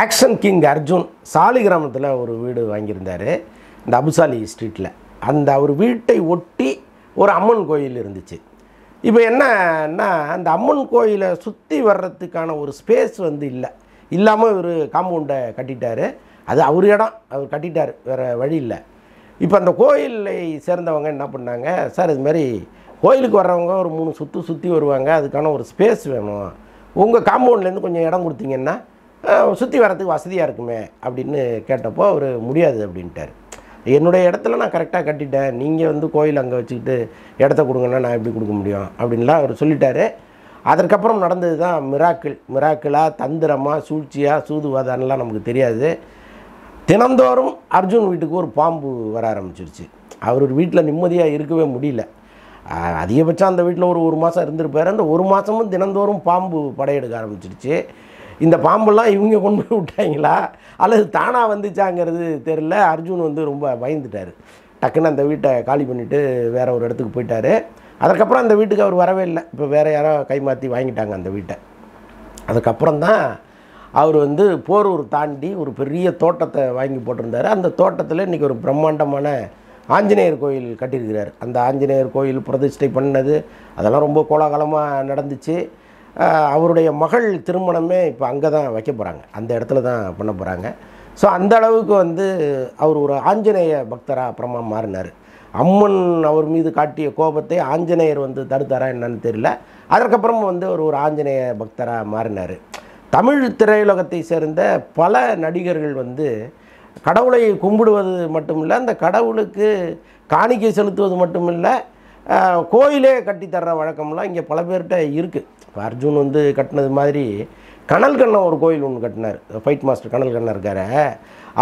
action king Arjun சாலிகிராமத்தில் ஒரு வீடு வாங்கியிருந்தார் இந்த அபுசாலி ஸ்ட்ரீட்டில் அந்த அவர் வீட்டை ஒட்டி ஒரு அம்மன் கோயில் இருந்துச்சு இப்போ என்னன்னா அந்த அம்மன் கோயிலை சுற்றி வர்றதுக்கான ஒரு ஸ்பேஸ் வந்து இல்லை இல்லாமல் இவர் காம்பவுண்டை கட்டிட்டார் அது அவர் இடம் அவர் கட்டிட்டார் வேறு வழி இல்லை இப்போ அந்த கோயிலை சேர்ந்தவங்க என்ன பண்ணாங்க சார் மாதிரி கோயிலுக்கு வர்றவங்க ஒரு மூணு சுற்று சுற்றி வருவாங்க அதுக்கான ஒரு ஸ்பேஸ் வேணும் உங்கள் காம்பவுண்ட்லேருந்து கொஞ்சம் இடம் கொடுத்தீங்கன்னா சுற்றி வரத்துக்கு வசதியாக இருக்குமே அப்படின்னு கேட்டப்போ அவர் முடியாது அப்படின்ட்டார் என்னுடைய இடத்துல நான் கரெக்டாக கட்டிட்டேன் நீங்கள் வந்து கோயில் அங்கே வச்சுக்கிட்டு இடத்த கொடுங்கன்னா நான் எப்படி கொடுக்க முடியும் அப்படின்லாம் அவர் சொல்லிட்டார் அதற்கப்புறம் நடந்தது தான் மிராக்கிள் மிராக்கிளாக தந்திரமாக சூழ்ச்சியாக சூதுவாதான்லாம் நமக்கு தெரியாது தினந்தோறும் அர்ஜுன் வீட்டுக்கு ஒரு பாம்பு வர ஆரம்பிச்சிருச்சு அவர் வீட்டில் நிம்மதியாக இருக்கவே முடியல அதிகபட்சம் அந்த வீட்டில் ஒரு ஒரு மாதம் இருந்திருப்பார் அந்த ஒரு மாதமும் தினந்தோறும் பாம்பு படையெடுக்க ஆரம்பிச்சிருச்சு இந்த பாம்பெல்லாம் இவங்க கொண்டு போய் விட்டாங்களா அல்லது தானாக வந்துச்சாங்கிறது தெரில அர்ஜுன் வந்து ரொம்ப பயந்துட்டார் டக்குன்னு அந்த வீட்டை காலி பண்ணிவிட்டு வேறு ஒரு இடத்துக்கு போயிட்டார் அதுக்கப்புறம் அந்த வீட்டுக்கு அவர் வரவே இல்லை இப்போ வேறு யாரோ கைமாற்றி வாங்கிட்டாங்க அந்த வீட்டை அதுக்கப்புறம் தான் அவர் வந்து போரூர் தாண்டி ஒரு பெரிய தோட்டத்தை வாங்கி போட்டிருந்தார் அந்த தோட்டத்தில் இன்றைக்கி ஒரு பிரம்மாண்டமான ஆஞ்சநேயர் கோயில் கட்டியிருக்கிறார் அந்த ஆஞ்சநேயர் கோயில் பிரதிஷ்டை பண்ணது அதெல்லாம் ரொம்ப கோலாகலமாக நடந்துச்சு அவருடைய மகள் திருமணமே இப்போ அங்கே தான் வைக்க போகிறாங்க அந்த இடத்துல தான் பண்ண போகிறாங்க ஸோ அந்த அளவுக்கு வந்து அவர் ஒரு ஆஞ்சநேய பக்தராக அப்புறமா மாறினார் அம்மன் அவர் மீது காட்டிய கோபத்தை ஆஞ்சநேயர் வந்து தடுத்தாரா என்னன்னு தெரியல அதற்கப்புறம் வந்து அவர் ஒரு ஆஞ்சநேய பக்தராக மாறினார் தமிழ் திரையுலகத்தை சேர்ந்த பல நடிகர்கள் வந்து கடவுளை கும்பிடுவது மட்டுமில்லை அந்த கடவுளுக்கு காணிக்கை செலுத்துவது மட்டுமில்லை கோயிலே கட்டித்தர்ற வழக்கம்லாம் இங்கே பல பேர்கிட்ட இருக்குது இப்போ அர்ஜுன் வந்து கட்டினது மாதிரி கனல் கண்ணன் ஒரு கோயில் ஒன்று கட்டினார் ஃபைட் மாஸ்டர் கனல் கண்ணன் இருக்கார்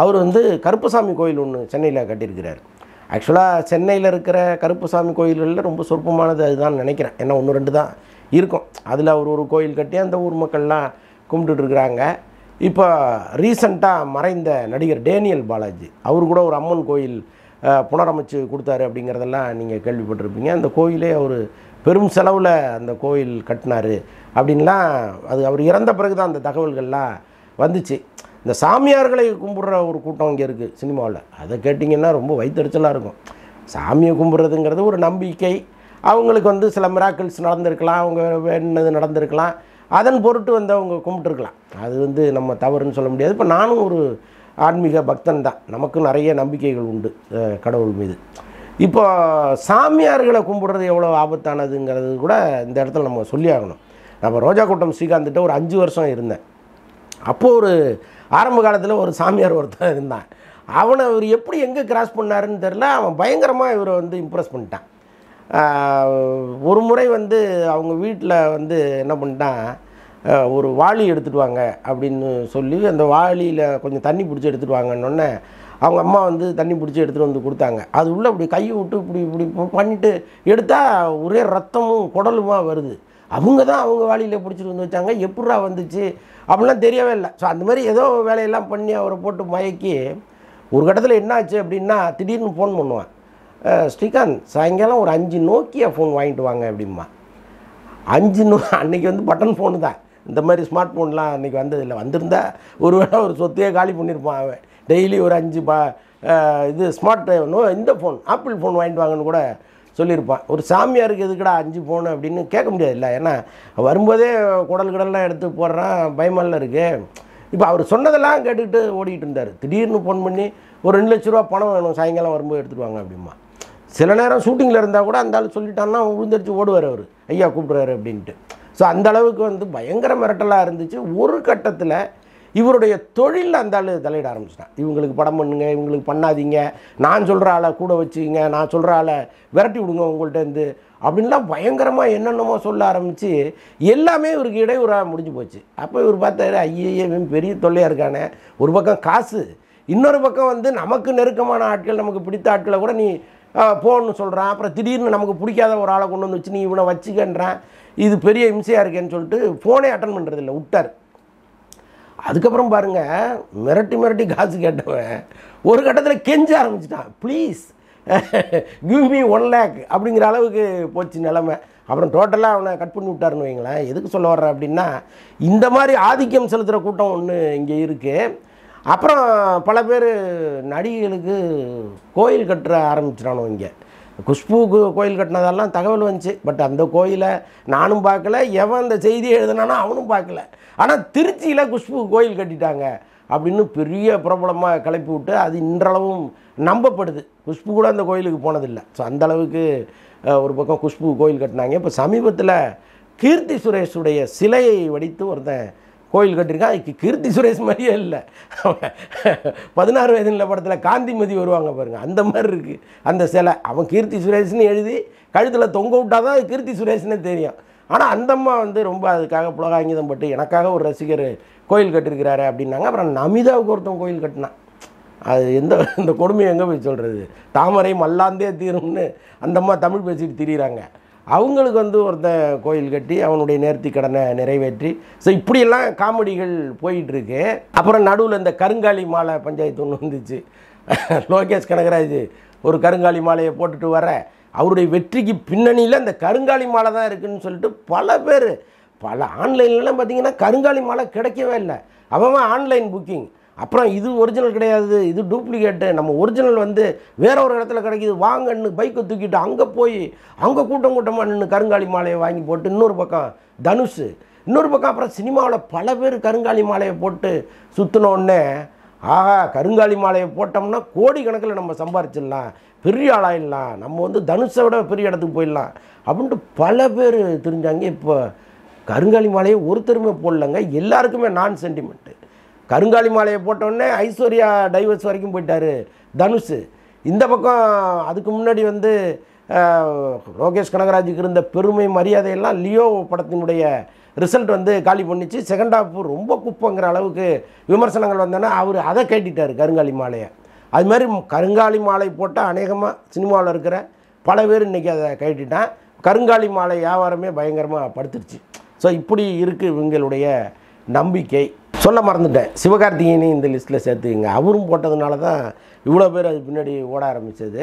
அவர் வந்து கருப்புசாமி கோயில் ஒன்று சென்னையில் கட்டியிருக்கிறார் ஆக்சுவலாக சென்னையில் இருக்கிற கருப்புசாமி கோயில்களில் ரொம்ப சொற்பமானது அதுதான் நினைக்கிறேன் ஏன்னா ஒன்று ரெண்டு தான் இருக்கும் அதில் அவர் ஒரு கோயில் கட்டி அந்த ஊர் மக்கள்லாம் கும்பிட்டுருக்குறாங்க இப்போ ரீசண்டாக மறைந்த நடிகர் டேனியல் பாலாஜி அவர் கூட ஒரு அம்மன் கோயில் புனரமைச்சு கொடுத்தாரு அப்படிங்கிறதெல்லாம் நீங்கள் கேள்விப்பட்டிருப்பீங்க அந்த கோயிலே அவர் பெரும் செலவில் அந்த கோயில் கட்டினார் அப்படின்லாம் அது அவர் இறந்த பிறகு தான் அந்த தகவல்கள்லாம் வந்துச்சு இந்த சாமியார்களை கும்பிட்ற ஒரு கூட்டம் இங்கே இருக்குது சினிமாவில் அதை கேட்டிங்கன்னா ரொம்ப வைத்தறிச்சலாக இருக்கும் சாமியை கும்பிட்றதுங்கிறது ஒரு நம்பிக்கை அவங்களுக்கு வந்து சில மிராக்கிள்ஸ் நடந்திருக்கலாம் அவங்க வேணது நடந்திருக்கலாம் அதன் பொருட்டு வந்து அவங்க கும்பிட்டுருக்கலாம் அது வந்து நம்ம தவறுன்னு சொல்ல முடியாது இப்போ நானும் ஒரு ஆன்மீக பக்தன் தான் நமக்கும் நிறைய நம்பிக்கைகள் உண்டு கடவுள் மீது இப்போ சாமியார்களை கும்பிடுறது எவ்வளோ ஆபத்தானதுங்கிறது கூட இந்த இடத்துல நம்ம சொல்லி ஆகணும் நம்ம ரோஜா கூட்டம் ஸ்ரீகாந்திட்ட ஒரு அஞ்சு வருஷம் இருந்தேன் அப்போது ஒரு ஆரம்ப காலத்தில் ஒரு சாமியார் ஒருத்தர் இருந்தான் அவனை இவர் எப்படி எங்கே கிராஸ் பண்ணாருன்னு தெரில அவன் பயங்கரமாக இவரை வந்து இம்ப்ரெஸ் பண்ணிட்டான் ஒரு முறை வந்து அவங்க வீட்டில் வந்து என்ன பண்ணிட்டான் ஒரு வாளி எடுத்துகிட்டு வாங்க அப்படின்னு சொல்லி அந்த வாளியில் கொஞ்சம் தண்ணி பிடிச்சி எடுத்துகிட்டு வாங்கன்னொன்னே அவங்க அம்மா வந்து தண்ணி பிடிச்சி எடுத்துகிட்டு வந்து கொடுத்தாங்க அது உள்ளே இப்படி கையை விட்டு இப்படி இப்படி பண்ணிவிட்டு எடுத்தால் ஒரே ரத்தமும் குடலுமாக வருது அவங்க தான் அவங்க வேலையில் பிடிச்சிட்டு வந்து வச்சாங்க எப்படா வந்துச்சு அப்படிலாம் தெரியவே இல்லை ஸோ அந்த மாதிரி ஏதோ வேலையெல்லாம் பண்ணி அவரை போட்டு மயக்கி ஒரு கட்டத்தில் என்னாச்சு அப்படின்னா திடீர்னு ஃபோன் பண்ணுவேன் ஸ்ரீகாந்த் சாயங்காலம் ஒரு அஞ்சு நோக்கியா ஃபோன் வாங்கிட்டு வாங்க அப்படிம்மா அஞ்சு நோ அன்றைக்கி வந்து பட்டன் ஃபோனு தான் இந்த மாதிரி ஸ்மார்ட் ஃபோன்லாம் அன்றைக்கி வந்ததில்லை வந்திருந்தா ஒரு வேளை ஒரு சொத்தையே காலி பண்ணியிருப்பான் அவன் டெய்லி ஒரு அஞ்சு பா இது ஸ்மார்ட் டிரைவனோ இந்த ஃபோன் ஆப்பிள் ஃபோன் வாங்கிட்டு வாங்கன்னு கூட சொல்லியிருப்பான் ஒரு சாமியாருக்கு எதுக்கடா அஞ்சு ஃபோனு அப்படின்னு கேட்க முடியாது இல்லை ஏன்னா வரும்போதே குடல் குடல்லாம் எடுத்து போடுறான் பயமல்ல இருக்குது இப்போ அவர் சொன்னதெல்லாம் கேட்டுக்கிட்டு ஓடிக்கிட்டு இருந்தார் திடீர்னு ஃபோன் பண்ணி ஒரு ரெண்டு லட்ச ரூபா பணம் வேணும் சாயங்காலம் வரும்போது எடுத்துகிட்டு வாங்க அப்படிமா சில நேரம் ஷூட்டிங்கில் இருந்தால் கூட அந்த ஆள் சொல்லிட்டான்னா விழுந்தடிச்சு ஓடுவார் அவர் ஐயா கூப்பிடுறாரு அப்படின்ட்டு ஸோ அந்தளவுக்கு வந்து பயங்கர மிரட்டலாக இருந்துச்சு ஒரு கட்டத்தில் இவருடைய தொழிலில் அந்த ஆள் தலையிட ஆரம்பிச்சிட்டான் இவங்களுக்கு படம் பண்ணுங்க இவங்களுக்கு பண்ணாதீங்க நான் சொல்கிற ஆளை கூட வச்சுக்கிங்க நான் சொல்கிற ஆளை விரட்டி விடுங்க உங்கள்கிட்டருந்து அப்படின்லாம் பயங்கரமாக என்னென்னமோ சொல்ல ஆரம்பித்து எல்லாமே இவருக்கு இடையூறாக முடிஞ்சு போச்சு அப்போ இவர் பார்த்தாரு ஐயையே இவன் பெரிய தொல்லையாக இருக்கானே ஒரு பக்கம் காசு இன்னொரு பக்கம் வந்து நமக்கு நெருக்கமான ஆட்கள் நமக்கு பிடித்த ஆட்களை கூட நீ போன்னு சொல்கிறான் அப்புறம் திடீர்னு நமக்கு பிடிக்காத ஒரு ஆளை கொண்டு வந்து வச்சு நீ இவனை வச்சுக்கன்றான் இது பெரிய இம்சையாக இருக்கேன்னு சொல்லிட்டு ஃபோனே அட்டன் பண்ணுறதில்ல விட்டார் அதுக்கப்புறம் பாருங்கள் மிரட்டி மிரட்டி காசு கேட்டவன் ஒரு கட்டத்தில் கெஞ்ச ஆரம்பிச்சிட்டான் please give me one lakh அப்படிங்கிற அளவுக்கு போச்சு நிலமை அப்புறம் டோட்டலாக அவனை கட் பண்ணி விட்டாருன்னு வைங்களேன் எதுக்கு சொல்ல வர்ற அப்படின்னா இந்த மாதிரி ஆதிக்கம் செலுத்துகிற கூட்டம் ஒன்று இங்கே இருக்குது அப்புறம் பல பேர் நடிகைகளுக்கு கோயில் கட்டுற ஆரம்பிச்சிட்டானோ இங்கே குஷ்பு கோயில் கட்டினதெல்லாம் தகவல் வந்துச்சு பட் அந்த கோயிலை நானும் பார்க்கல எவன் அந்த செய்தியை எழுதுனானோ அவனும் பார்க்கல ஆனால் திருச்சியில் குஷ்பு கோயில் கட்டிட்டாங்க அப்படின்னு பெரிய பிரபலமாக கிளப்பி விட்டு அது இன்றளவும் நம்பப்படுது குஷ்பு கூட அந்த கோயிலுக்கு போனதில்லை ஸோ அந்தளவுக்கு ஒரு பக்கம் குஷ்பு கோயில் கட்டினாங்க இப்போ சமீபத்தில் கீர்த்தி சுரேஷுடைய சிலையை வடித்து ஒருத்தன் கோயில் கட்டியிருக்கான் அதுக்கு கீர்த்தி சுரேஷ் மாதிரியே இல்லை பதினாறு வயது நில படத்தில் காந்திமதி வருவாங்க பாருங்கள் அந்த மாதிரி இருக்குது அந்த சிலை அவன் கீர்த்தி சுரேஷ்னு எழுதி கழுத்தில் தொங்க விட்டால் தான் அது கீர்த்தி சுரேஷ்னே தெரியும் ஆனால் அந்தம்மா வந்து ரொம்ப அதுக்காக புலகாங்கிதம் பட்டு எனக்காக ஒரு ரசிகர் கோயில் கட்டியிருக்கிறாரு அப்படின்னாங்க அப்புறம் நமிதாவுக்கு ஒருத்தன் கோயில் கட்டினான் அது எந்த இந்த கொடுமையை எங்கே போய் சொல்கிறது தாமரை மல்லாந்தே தீரும்னு அந்தம்மா தமிழ் பேசிட்டு திரிகிறாங்க அவங்களுக்கு வந்து ஒருத்த கோயில் கட்டி அவனுடைய நேர்த்தி கடனை நிறைவேற்றி ஸோ இப்படியெல்லாம் காமெடிகள் போயிட்டுருக்கு அப்புறம் நடுவில் இந்த கருங்காலி மாலை பஞ்சாயத்து ஒன்று வந்துச்சு லோகேஷ் கனகராஜ் ஒரு கருங்காலி மாலையை போட்டுட்டு வர அவருடைய வெற்றிக்கு பின்னணியில் அந்த கருங்காலி மாலை தான் இருக்குதுன்னு சொல்லிட்டு பல பேர் பல ஆன்லைன்லாம் பார்த்திங்கன்னா கருங்காலி மாலை கிடைக்கவே இல்லை அவன் ஆன்லைன் புக்கிங் அப்புறம் இது ஒரிஜினல் கிடையாது இது டூப்ளிகேட்டு நம்ம ஒரிஜினல் வந்து வேற ஒரு இடத்துல கிடைக்கிது வாங்கன்னு பைக்கை தூக்கிட்டு அங்கே போய் அங்கே கூட்டம் கூட்டமாக நின்று கருங்காலி மாலையை வாங்கி போட்டு இன்னொரு பக்கம் தனுஷு இன்னொரு பக்கம் அப்புறம் சினிமாவில் பல பேர் கருங்காலி மாலையை போட்டு சுற்றினோடனே ஆஹா கருங்காலி மாலையை போட்டோம்னா கோடிக்கணக்கில் நம்ம சம்பாரிச்சிடலாம் பெரிய ஆளாயிடலாம் நம்ம வந்து தனுஷை விட பெரிய இடத்துக்கு போயிடலாம் அப்படின்ட்டு பல பேர் தெரிஞ்சாங்க இப்போ கருங்காலி மாலையை ஒருத்தருமே போடலங்க எல்லாருக்குமே நான் சென்டிமெண்ட்டு கருங்காலி மாலையை போட்டோடனே ஐஸ்வர்யா டைவர்ஸ் வரைக்கும் போயிட்டார் தனுஷ் இந்த பக்கம் அதுக்கு முன்னாடி வந்து லோகேஷ் கனகராஜுக்கு இருந்த பெருமை மரியாதையெல்லாம் லியோ படத்தினுடைய ரிசல்ட் வந்து காலி பண்ணிச்சு செகண்ட் ஹாஃப் ரொம்ப குப்பங்கிற அளவுக்கு விமர்சனங்கள் வந்தோன்னே அவர் அதை கேட்டுட்டார் கருங்காலி மாலையை அது மாதிரி கருங்காலி மாலை போட்டால் அநேகமாக சினிமாவில் இருக்கிற பல பேர் இன்றைக்கி அதை கேட்டுட்டான் கருங்காலி மாலை வியாபாரமே பயங்கரமாக படுத்துருச்சு ஸோ இப்படி இருக்குது இவங்களுடைய நம்பிக்கை சொல்ல மறந்துட்டேன் சிவகார்த்திகேயனையும் இந்த லிஸ்ட்டில் சேர்த்துக்கிங்க அவரும் போட்டதுனால தான் இவ்வளோ பேர் அது பின்னாடி ஓட ஆரம்பித்தது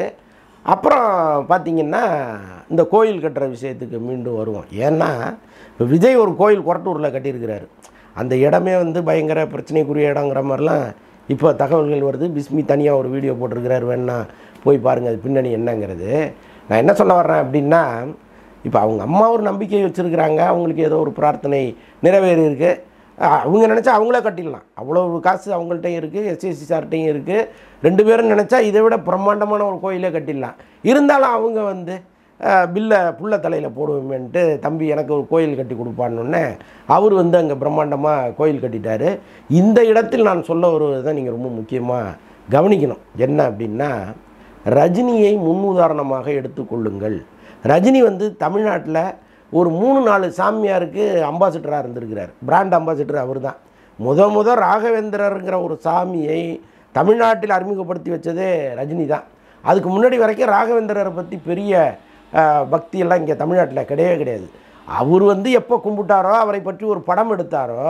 அப்புறம் பார்த்திங்கன்னா இந்த கோயில் கட்டுற விஷயத்துக்கு மீண்டும் வருவோம் ஏன்னா இப்போ விஜய் ஒரு கோயில் கொரட்டூரில் கட்டியிருக்கிறாரு அந்த இடமே வந்து பயங்கர பிரச்சனைக்குரிய இடங்கிற மாதிரிலாம் இப்போ தகவல்கள் வருது பிஸ்மி தனியாக ஒரு வீடியோ போட்டிருக்கிறாரு வேணா போய் பாருங்கள் அது பின்னணி என்னங்கிறது நான் என்ன சொல்ல வர்றேன் அப்படின்னா இப்போ அவங்க அம்மா ஒரு நம்பிக்கை வச்சுருக்கிறாங்க அவங்களுக்கு ஏதோ ஒரு பிரார்த்தனை நிறைவேறி இருக்குது அவங்க நினச்சா அவங்களே கட்டிடலாம் அவ்வளோ காசு அவங்கள்ட்டையும் இருக்குது எஸ்எஸ்சி சார்ட்டையும் இருக்குது ரெண்டு பேரும் நினச்சா இதை விட பிரம்மாண்டமான ஒரு கோயிலே கட்டிடலாம் இருந்தாலும் அவங்க வந்து பில்லை புள்ள தலையில் போடுவோமேன்ட்டு தம்பி எனக்கு ஒரு கோயில் கட்டி கொடுப்பான்னு அவர் வந்து அங்கே பிரம்மாண்டமாக கோயில் கட்டிட்டார் இந்த இடத்தில் நான் சொல்ல வருவதை தான் நீங்கள் ரொம்ப முக்கியமாக கவனிக்கணும் என்ன அப்படின்னா ரஜினியை முன்னுதாரணமாக எடுத்துக்கொள்ளுங்கள் ரஜினி வந்து தமிழ்நாட்டில் ஒரு மூணு நாலு சாமியாருக்கு அம்பாசிடராக இருந்திருக்கிறார் பிராண்ட் அம்பாசிடர் அவர் தான் முத முத ராகவேந்திரருங்கிற ஒரு சாமியை தமிழ்நாட்டில் அறிமுகப்படுத்தி வச்சதே ரஜினி தான் அதுக்கு முன்னாடி வரைக்கும் ராகவேந்திரரை பற்றி பெரிய பக்தியெல்லாம் இங்கே தமிழ்நாட்டில் கிடையவே கிடையாது அவர் வந்து எப்போ கும்பிட்டாரோ அவரை பற்றி ஒரு படம் எடுத்தாரோ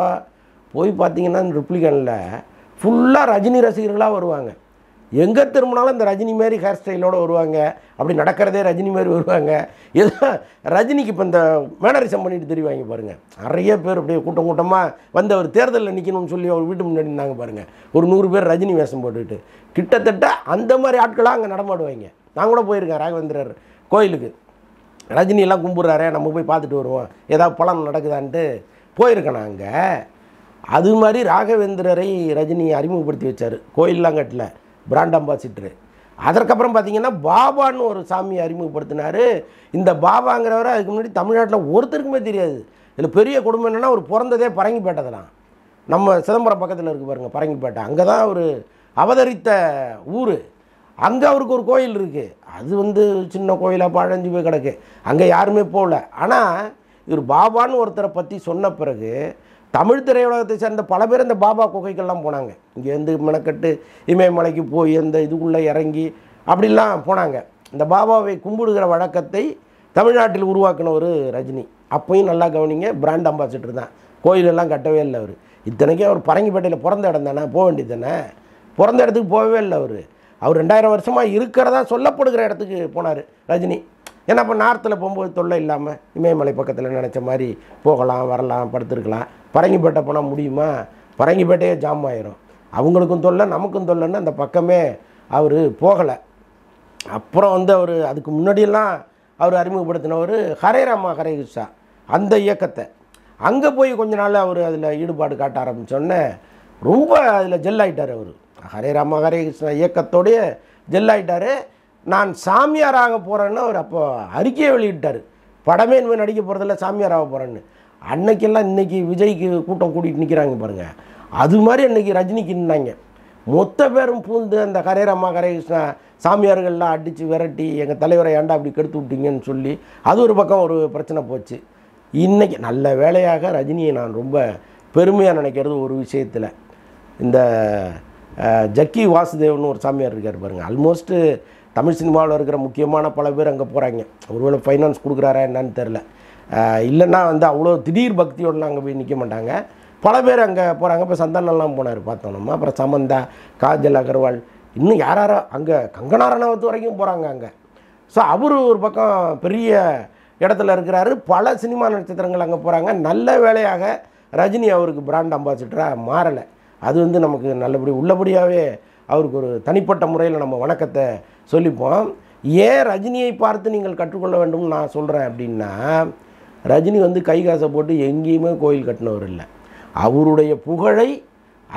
போய் பார்த்தீங்கன்னா ரிப்ளிகனில் ஃபுல்லாக ரஜினி ரசிகர்களாக வருவாங்க எங்கே திரும்பினாலும் இந்த ரஜினி மாரி ஹேர் ஸ்டைலோடு வருவாங்க அப்படி நடக்கிறதே ரஜினி மாரி வருவாங்க எதுவும் ரஜினிக்கு இப்போ இந்த மேனரிசம் பண்ணிட்டு தெரிவாங்க பாருங்கள் நிறைய பேர் அப்படியே கூட்டம் கூட்டமாக வந்து அவர் தேர்தலில் நிற்கணும்னு சொல்லி அவர் வீட்டு முன்னாடி பாருங்கள் ஒரு நூறு பேர் ரஜினி வேஷம் போட்டுக்கிட்டு கிட்டத்தட்ட அந்த மாதிரி ஆட்களாக அங்கே நடமாடுவாங்க நான் கூட போயிருக்கேன் ராகவேந்திரர் கோயிலுக்கு ரஜினியெல்லாம் கும்பிட்றாரு நம்ம போய் பார்த்துட்டு வருவோம் ஏதாவது பலன் நடக்குதான்ட்டு போயிருக்கேன் அங்கே அது மாதிரி ராகவேந்திரரை ரஜினி அறிமுகப்படுத்தி வச்சார் கோயிலெலாம் கட்டலை பிராண்ட் அம்பாசிட்ரு அதற்கப்புறம் பார்த்தீங்கன்னா பாபான்னு ஒரு சாமியை அறிமுகப்படுத்தினார் இந்த பாபாங்கிறவரை அதுக்கு முன்னாடி தமிழ்நாட்டில் ஒருத்தருக்குமே தெரியாது இதில் பெரிய குடும்பம் என்னென்னா ஒரு பிறந்ததே பரங்கிப்பேட்டை தான் நம்ம சிதம்பரம் பக்கத்தில் இருக்குது பாருங்கள் பரங்கிப்பேட்டை அங்கே தான் ஒரு அவதரித்த ஊர் அங்கே அவருக்கு ஒரு கோயில் இருக்குது அது வந்து சின்ன கோயிலாக பழஞ்சு போய் கிடக்கு அங்கே யாருமே போகல ஆனால் இவர் பாபான்னு ஒருத்தரை பற்றி சொன்ன பிறகு தமிழ் திரையுலகத்தை சேர்ந்த பல பேர் இந்த பாபா குகைக்கெல்லாம் போனாங்க இங்கேருந்து மெனக்கட்டு இமயமலைக்கு போய் அந்த இதுக்குள்ளே இறங்கி அப்படிலாம் போனாங்க இந்த பாபாவை கும்பிடுகிற வழக்கத்தை தமிழ்நாட்டில் உருவாக்கின ஒரு ரஜினி அப்பையும் நல்லா கவனிங்க பிராண்ட் அம்பாசிடர் தான் கோயிலெல்லாம் கட்டவே இல்லை அவர் இத்தனைக்கும் அவர் பரங்கிப்பேட்டையில் பிறந்த இடம் தானே போக வேண்டியது தானே பிறந்த இடத்துக்கு போகவே இல்லை அவர் அவர் ரெண்டாயிரம் வருஷமாக இருக்கிறதா சொல்லப்படுகிற இடத்துக்கு போனார் ரஜினி ஏன்னா இப்போ நார்த்தில் போகும்போது தொல்லை இல்லாமல் இமயமலை பக்கத்தில் நினச்ச மாதிரி போகலாம் வரலாம் படுத்துருக்கலாம் பரங்கிப்பேட்டை போனால் முடியுமா பரங்கிப்பேட்டையே ஜாம் ஆயிரும் அவங்களுக்கும் தொல்லை நமக்கும் தொல்லைன்னு அந்த பக்கமே அவர் போகலை அப்புறம் வந்து அவர் அதுக்கு முன்னாடியெல்லாம் அவர் அறிமுகப்படுத்தினவர் ஹரே ராமா ஹரே கிருஷ்ணா அந்த இயக்கத்தை அங்கே போய் கொஞ்ச நாள் அவர் அதில் ஈடுபாடு காட்ட ஆரம்பித்தோடனே ரொம்ப அதில் ஜெல்லாயிட்டார் அவர் ஹரே ராமா ஹரே கிருஷ்ணா இயக்கத்தோடைய ஜெல்லாயிட்டார் நான் சாமியார் போகிறேன்னு அவர் அப்போ அறிக்கையை வெளியிட்டார் படமே இனிமேல் நடிக்க போகிறதில்ல சாமியார் ஆக போகிறேன்னு அன்னைக்கெல்லாம் இன்றைக்கி விஜய்க்கு கூட்டம் கூட்டிகிட்டு நிற்கிறாங்க பாருங்கள் அது மாதிரி அன்றைக்கி ரஜினிக்கு நின்னாங்க மொத்த பேரும் பூந்து அந்த கரையரம்மா கரைகிருஷ்ணா சாமியார்கள்லாம் அடித்து விரட்டி எங்கள் தலைவரை ஏண்டா அப்படி கெடுத்து விட்டீங்கன்னு சொல்லி அது ஒரு பக்கம் ஒரு பிரச்சனை போச்சு இன்றைக்கி நல்ல வேலையாக ரஜினியை நான் ரொம்ப பெருமையாக நினைக்கிறது ஒரு விஷயத்தில் இந்த ஜக்கி வாசுதேவ்னு ஒரு சாமியார் இருக்கார் பாருங்கள் ஆல்மோஸ்ட்டு தமிழ் சினிமாவில் இருக்கிற முக்கியமான பல பேர் அங்கே போகிறாங்க ஒருவேளை ஃபைனான்ஸ் கொடுக்குறாரா என்னன்னு தெரில இல்லைன்னா வந்து அவ்வளோ திடீர் பக்தியோடு அங்கே போய் நிற்க மாட்டாங்க பல பேர் அங்கே போகிறாங்க இப்போ சந்தானெல்லாம் போனார் பார்த்தோம்னா அப்புறம் சமந்தா காஜல் அகர்வால் இன்னும் யாராரோ அங்கே கங்கனா ரணவத்து வரைக்கும் போகிறாங்க அங்கே ஸோ அவர் ஒரு பக்கம் பெரிய இடத்துல இருக்கிறாரு பல சினிமா நட்சத்திரங்கள் அங்கே போகிறாங்க நல்ல வேலையாக ரஜினி அவருக்கு பிராண்ட் அம்பாசிடராக மாறலை அது வந்து நமக்கு நல்லபடி உள்ளபடியாகவே அவருக்கு ஒரு தனிப்பட்ட முறையில் நம்ம வணக்கத்தை சொல்லிப்போம் ஏன் ரஜினியை பார்த்து நீங்கள் கற்றுக்கொள்ள வேண்டும் நான் சொல்கிறேன் அப்படின்னா ரஜினி வந்து கை காசை போட்டு எங்கேயுமே கோயில் கட்டினவர் இல்லை அவருடைய புகழை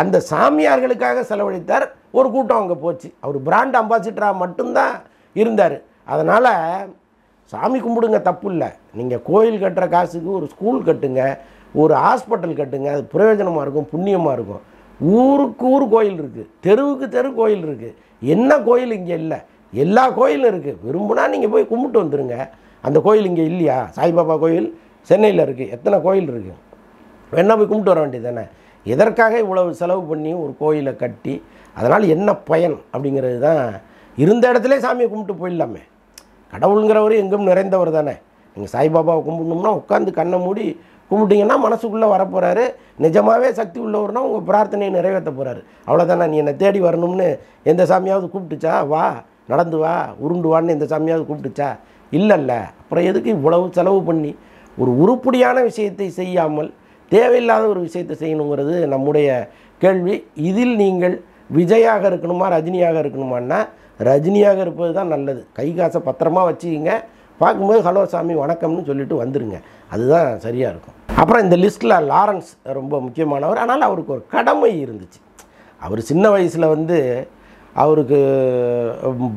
அந்த சாமியார்களுக்காக செலவழித்தார் ஒரு கூட்டம் அங்கே போச்சு அவர் பிராண்ட் அம்பாசிடராக மட்டும்தான் இருந்தார் அதனால் சாமி கும்பிடுங்க தப்பு இல்லை நீங்கள் கோயில் கட்டுற காசுக்கு ஒரு ஸ்கூல் கட்டுங்க ஒரு ஹாஸ்பிட்டல் கட்டுங்க அது பிரயோஜனமாக இருக்கும் புண்ணியமாக இருக்கும் ஊருக்கு ஊர் கோயில் இருக்குது தெருவுக்கு தெரு கோயில் இருக்குது என்ன கோயில் இங்கே இல்லை எல்லா கோயிலும் இருக்குது விரும்புனா நீங்கள் போய் கும்பிட்டு வந்துடுங்க அந்த கோயில் இங்கே இல்லையா சாய்பாபா கோயில் சென்னையில் இருக்குது எத்தனை கோயில் இருக்குது வேணா போய் கும்பிட்டு வர வேண்டியது தானே எதற்காக இவ்வளவு செலவு பண்ணி ஒரு கோயிலை கட்டி அதனால் என்ன பயன் அப்படிங்கிறது தான் இருந்த இடத்துல சாமியை கும்பிட்டு போயிடலாமே கடவுளுங்கிறவரும் எங்கும் நிறைந்தவர் தானே நீங்கள் சாய்பாபாவை கும்பிடணும்னா உட்காந்து கண்ணை மூடி கும்பிட்டிங்கன்னா மனசுக்குள்ளே வரப்போகிறாரு நிஜமாகவே சக்தி உள்ளவர்னா உங்கள் பிரார்த்தனையை நிறைவேற்ற போகிறாரு அவ்வளோதானே நீ என்னை தேடி வரணும்னு எந்த சாமியாவது கூப்பிட்டுச்சா வா நடந்து வா உருண்டு வான்னு இந்த சாமியாவது கூப்பிட்டுச்சா இல்லைல்ல அப்புறம் எதுக்கு இவ்வளவு செலவு பண்ணி ஒரு உருப்படியான விஷயத்தை செய்யாமல் தேவையில்லாத ஒரு விஷயத்தை செய்யணுங்கிறது நம்முடைய கேள்வி இதில் நீங்கள் விஜயாக இருக்கணுமா ரஜினியாக இருக்கணுமான்னா ரஜினியாக இருப்பது தான் நல்லது கை காசை பத்திரமா வச்சுக்கிங்க பார்க்கும்போது ஹலோ சாமி வணக்கம்னு சொல்லிட்டு வந்துடுங்க அதுதான் சரியாக இருக்கும் அப்புறம் இந்த லிஸ்ட்டில் லாரன்ஸ் ரொம்ப முக்கியமானவர் ஆனால் அவருக்கு ஒரு கடமை இருந்துச்சு அவர் சின்ன வயசில் வந்து அவருக்கு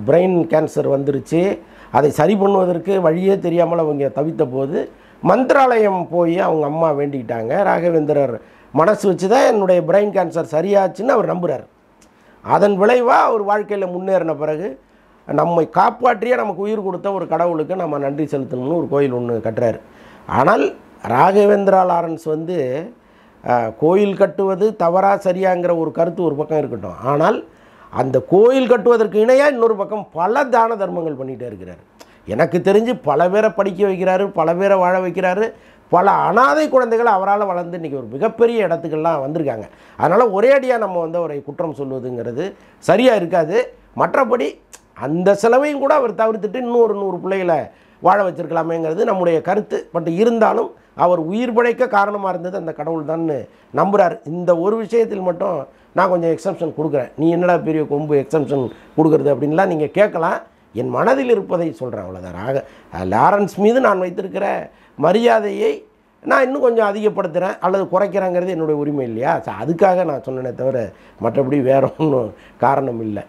பிரெயின் கேன்சர் வந்துருச்சு அதை சரி பண்ணுவதற்கு வழியே தெரியாமல் அவங்க தவித்த போது மந்திராலயம் போய் அவங்க அம்மா வேண்டிக்கிட்டாங்க ராகவேந்திரர் மனசு வச்சு தான் என்னுடைய பிரெயின் கேன்சர் சரியாச்சுன்னு அவர் நம்புகிறார் அதன் விளைவாக அவர் வாழ்க்கையில் முன்னேறின பிறகு நம்மை காப்பாற்றியே நமக்கு உயிர் கொடுத்த ஒரு கடவுளுக்கு நம்ம நன்றி செலுத்தணும்னு ஒரு கோயில் ஒன்று கட்டுறாரு ஆனால் ராகவேந்திரா லாரன்ஸ் வந்து கோயில் கட்டுவது தவறாக சரியாங்கிற ஒரு கருத்து ஒரு பக்கம் இருக்கட்டும் ஆனால் அந்த கோயில் கட்டுவதற்கு இணையாக இன்னொரு பக்கம் பல தான தர்மங்கள் பண்ணிகிட்டே இருக்கிறார் எனக்கு தெரிஞ்சு பல பேரை படிக்க வைக்கிறாரு பல பேரை வாழ வைக்கிறாரு பல அனாதை குழந்தைகள் அவரால் வளர்ந்து இன்றைக்கி ஒரு மிகப்பெரிய இடத்துக்கெல்லாம் வந்திருக்காங்க அதனால் ஒரே அடியாக நம்ம வந்து அவரை குற்றம் சொல்வதுங்கிறது சரியாக இருக்காது மற்றபடி அந்த செலவையும் கூட அவர் தவிர்த்துட்டு இன்னும் ஒரு நூறு பிள்ளைகளை வாழ வச்சிருக்கலாமேங்கிறது நம்முடைய கருத்து பட் இருந்தாலும் அவர் உயிர் பிழைக்க காரணமாக இருந்தது அந்த கடவுள் தான்னு நம்புகிறார் இந்த ஒரு விஷயத்தில் மட்டும் நான் கொஞ்சம் எக்ஸம்ஷன் கொடுக்குறேன் நீ என்னடா பெரிய கொம்பு எக்ஸம்ஷன் கொடுக்குறது அப்படின்லாம் நீங்கள் கேட்கலாம் என் மனதில் இருப்பதை சொல்கிறேன் அவ்வளோதான் ராக லாரன்ஸ் மீது நான் வைத்திருக்கிற மரியாதையை நான் இன்னும் கொஞ்சம் அதிகப்படுத்துகிறேன் அல்லது குறைக்கிறேங்கிறது என்னுடைய உரிமை இல்லையா அதுக்காக நான் சொன்னேனே தவிர மற்றபடி வேற ஒன்றும் காரணம் இல்லை